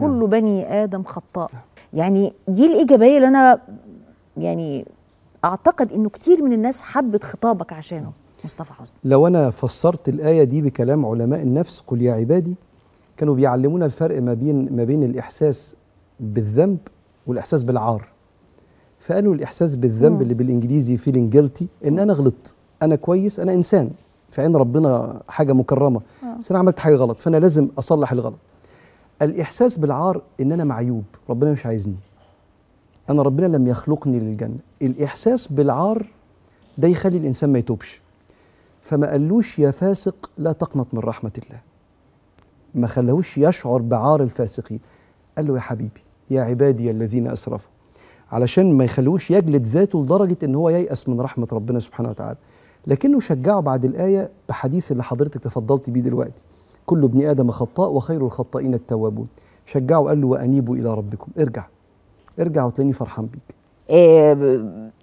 كل نعم. بني ادم خطاء يعني دي الايجابيه اللي انا يعني اعتقد انه كتير من الناس حبت خطابك عشانه مصطفى حسني لو انا فسرت الايه دي بكلام علماء النفس قل يا عبادي كانوا بيعلمونا الفرق ما بين ما بين الاحساس بالذنب والاحساس بالعار فقالوا الاحساس بالذنب اللي بالانجليزي فيلينج جيلتي ان انا غلطت انا كويس انا انسان في عين ربنا حاجه مكرمه آه. بس انا عملت حاجه غلط فانا لازم اصلح الغلط الإحساس بالعار إن أنا معيوب ربنا مش عايزني أنا ربنا لم يخلقني للجنة الإحساس بالعار ده يخلي الإنسان ما يتوبش فما قالوش يا فاسق لا تقنط من رحمة الله ما خلاهوش يشعر بعار الفاسقين قال له يا حبيبي يا عبادي الذين أسرفوا علشان ما يخلوش يجلد ذاته لدرجة إن هو ييأس من رحمة ربنا سبحانه وتعالى لكنه شجعه بعد الآية بحديث اللي حضرتك تفضلت بيه دلوقتي كل ابن آدم خطاء وخير الخطائين التوابون شجعه قال له وأنيبوا إلى ربكم ارجع ارجع وتلاقيني فرحان بيك آه،